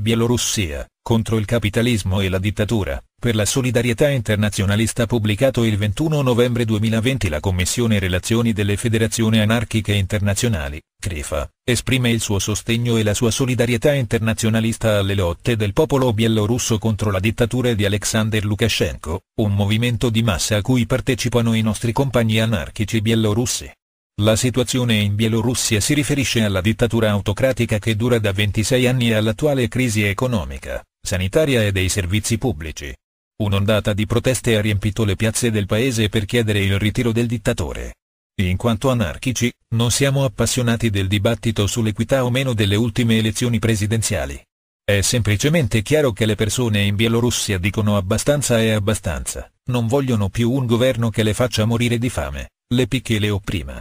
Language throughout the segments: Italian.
Bielorussia, contro il capitalismo e la dittatura, per la solidarietà internazionalista pubblicato il 21 novembre 2020 la Commissione Relazioni delle Federazioni Anarchiche Internazionali, CREFA, esprime il suo sostegno e la sua solidarietà internazionalista alle lotte del popolo bielorusso contro la dittatura di Alexander Lukashenko, un movimento di massa a cui partecipano i nostri compagni anarchici bielorussi. La situazione in Bielorussia si riferisce alla dittatura autocratica che dura da 26 anni e all'attuale crisi economica, sanitaria e dei servizi pubblici. Un'ondata di proteste ha riempito le piazze del paese per chiedere il ritiro del dittatore. In quanto anarchici, non siamo appassionati del dibattito sull'equità o meno delle ultime elezioni presidenziali. È semplicemente chiaro che le persone in Bielorussia dicono abbastanza e abbastanza, non vogliono più un governo che le faccia morire di fame, le picche le opprima.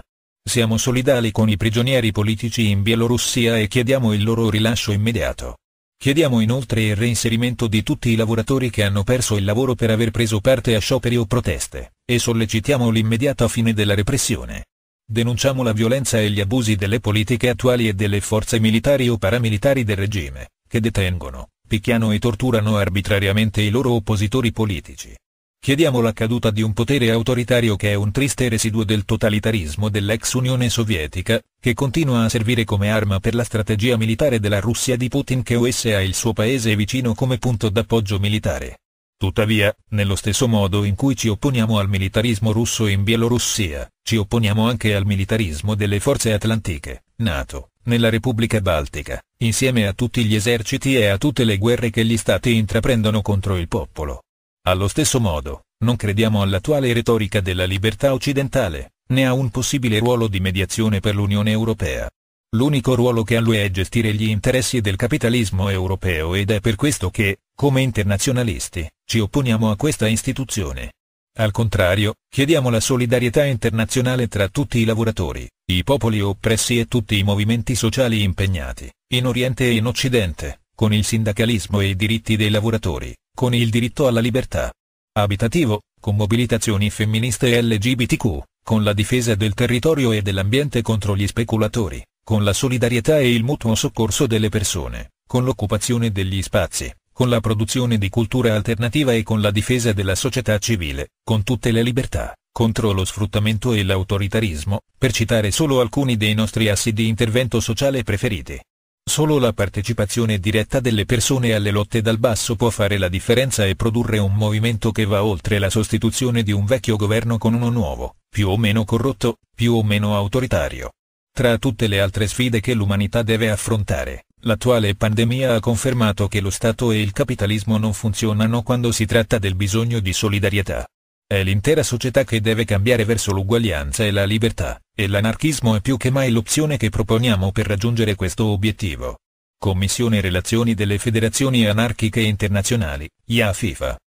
Siamo solidali con i prigionieri politici in Bielorussia e chiediamo il loro rilascio immediato. Chiediamo inoltre il reinserimento di tutti i lavoratori che hanno perso il lavoro per aver preso parte a scioperi o proteste, e sollecitiamo l'immediata fine della repressione. Denunciamo la violenza e gli abusi delle politiche attuali e delle forze militari o paramilitari del regime, che detengono, picchiano e torturano arbitrariamente i loro oppositori politici. Chiediamo la caduta di un potere autoritario che è un triste residuo del totalitarismo dell'ex Unione Sovietica, che continua a servire come arma per la strategia militare della Russia di Putin che usa ha il suo paese vicino come punto d'appoggio militare. Tuttavia, nello stesso modo in cui ci opponiamo al militarismo russo in Bielorussia, ci opponiamo anche al militarismo delle forze atlantiche, NATO, nella Repubblica Baltica, insieme a tutti gli eserciti e a tutte le guerre che gli stati intraprendono contro il popolo. Allo stesso modo, non crediamo all'attuale retorica della libertà occidentale, né a un possibile ruolo di mediazione per l'Unione Europea. L'unico ruolo che ha lui è gestire gli interessi del capitalismo europeo ed è per questo che, come internazionalisti, ci opponiamo a questa istituzione. Al contrario, chiediamo la solidarietà internazionale tra tutti i lavoratori, i popoli oppressi e tutti i movimenti sociali impegnati, in Oriente e in Occidente, con il sindacalismo e i diritti dei lavoratori, con il diritto alla libertà abitativo, con mobilitazioni femministe LGBTQ, con la difesa del territorio e dell'ambiente contro gli speculatori, con la solidarietà e il mutuo soccorso delle persone, con l'occupazione degli spazi, con la produzione di cultura alternativa e con la difesa della società civile, con tutte le libertà, contro lo sfruttamento e l'autoritarismo, per citare solo alcuni dei nostri assi di intervento sociale preferiti. Solo la partecipazione diretta delle persone alle lotte dal basso può fare la differenza e produrre un movimento che va oltre la sostituzione di un vecchio governo con uno nuovo, più o meno corrotto, più o meno autoritario. Tra tutte le altre sfide che l'umanità deve affrontare, l'attuale pandemia ha confermato che lo Stato e il capitalismo non funzionano quando si tratta del bisogno di solidarietà. È l'intera società che deve cambiare verso l'uguaglianza e la libertà, e l'anarchismo è più che mai l'opzione che proponiamo per raggiungere questo obiettivo. Commissione Relazioni delle Federazioni Anarchiche Internazionali, IAFIFA.